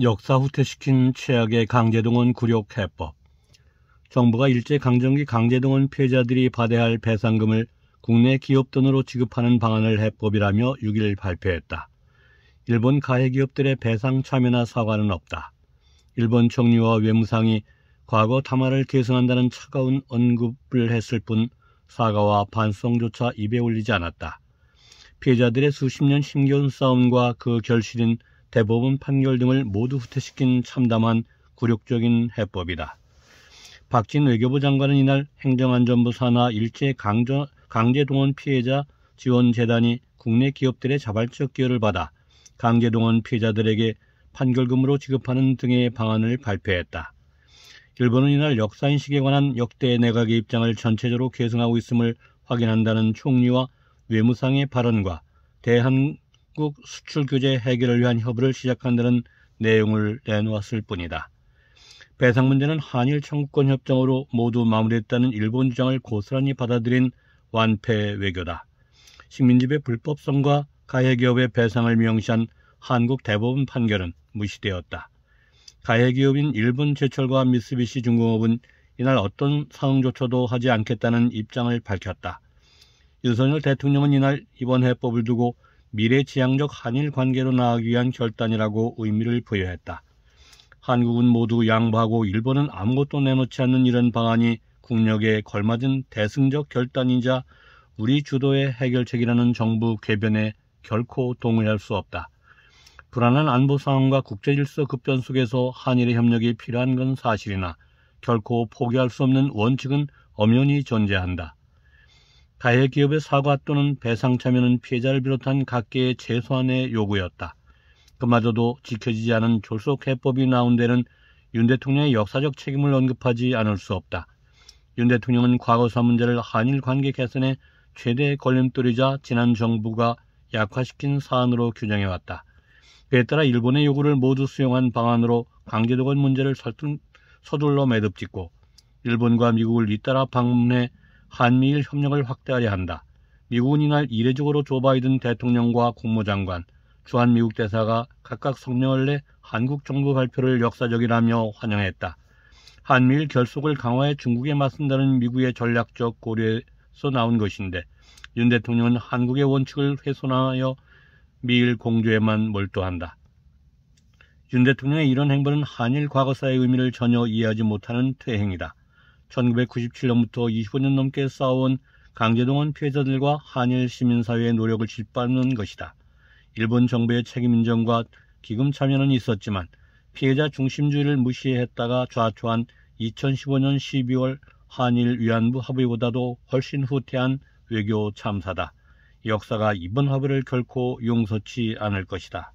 역사 후퇴시킨 최악의 강제동원 굴욕 해법 정부가 일제강점기 강제동원 피해자들이 받아할 배상금을 국내 기업 돈으로 지급하는 방안을 해법이라며 6일 발표했다. 일본 가해 기업들의 배상 참여나 사과는 없다. 일본 총리와 외무상이 과거 담화를 개선한다는 차가운 언급을 했을 뿐 사과와 반성조차 입에 올리지 않았다. 피해자들의 수십 년 힘겨운 싸움과 그 결실인 대법원 판결 등을 모두 후퇴시킨 참담한 굴욕적인 해법이다. 박진 외교부 장관은 이날 행정안전부 산하 일제 강제, 강제동원 피해자 지원재단이 국내 기업들의 자발적 기여를 받아 강제동원 피해자들에게 판결금으로 지급하는 등의 방안을 발표했다. 일본은 이날 역사인식에 관한 역대 내각의 입장을 전체적으로 계승하고 있음을 확인한다는 총리와 외무상의 발언과 대한 각국 수출 규제 해결을 위한 협의를 시작한다는 내용을 내놓았을 뿐이다. 배상 문제는 한일 청구권 협정으로 모두 마무리했다는 일본 주장을 고스란히 받아들인 완패 외교다. 식민지배 불법성과 가해기업의 배상을 명시한 한국 대법원 판결은 무시되었다. 가해기업인 일본 제철과 미쓰비시 중공업은 이날 어떤 상응조차도 하지 않겠다는 입장을 밝혔다. 윤석열 대통령은 이날 이번 해법을 두고 미래지향적 한일 관계로 나아가기 위한 결단이라고 의미를 부여했다. 한국은 모두 양보하고 일본은 아무것도 내놓지 않는 이런 방안이 국력에 걸맞은 대승적 결단이자 우리 주도의 해결책이라는 정부 궤변에 결코 동의할 수 없다. 불안한 안보 상황과 국제 질서 급변 속에서 한일의 협력이 필요한 건 사실이나 결코 포기할 수 없는 원칙은 엄연히 존재한다. 가해 기업의 사과 또는 배상 참여는 피해자를 비롯한 각계의 최소한의 요구였다. 그마저도 지켜지지 않은 졸속 해법이 나온 데는 윤 대통령의 역사적 책임을 언급하지 않을 수 없다. 윤 대통령은 과거사 문제를 한일 관계 개선의 최대의 걸림돌이자 지난 정부가 약화시킨 사안으로 규정해왔다. 그에 따라 일본의 요구를 모두 수용한 방안으로 강제동원 문제를 설득, 서둘러 매듭짓고 일본과 미국을 잇따라 방문해 한미일 협력을 확대하려 한다. 미국은 이날 이례적으로 조 바이든 대통령과 국무장관, 주한미국 대사가 각각 성명을 내 한국 정부 발표를 역사적이라며 환영했다. 한미일 결속을 강화해 중국에 맞선다는 미국의 전략적 고려에서 나온 것인데 윤 대통령은 한국의 원칙을 훼손하여 미일 공조에만 몰두한다. 윤 대통령의 이런 행보는 한일 과거사의 의미를 전혀 이해하지 못하는 퇴행이다. 1997년부터 25년 넘게 싸아온 강제동원 피해자들과 한일 시민사회의 노력을 짓밟는 것이다. 일본 정부의 책임 인정과 기금 참여는 있었지만 피해자 중심주의를 무시했다가 좌초한 2015년 12월 한일 위안부 합의보다도 훨씬 후퇴한 외교 참사다. 역사가 이번 합의를 결코 용서치 않을 것이다.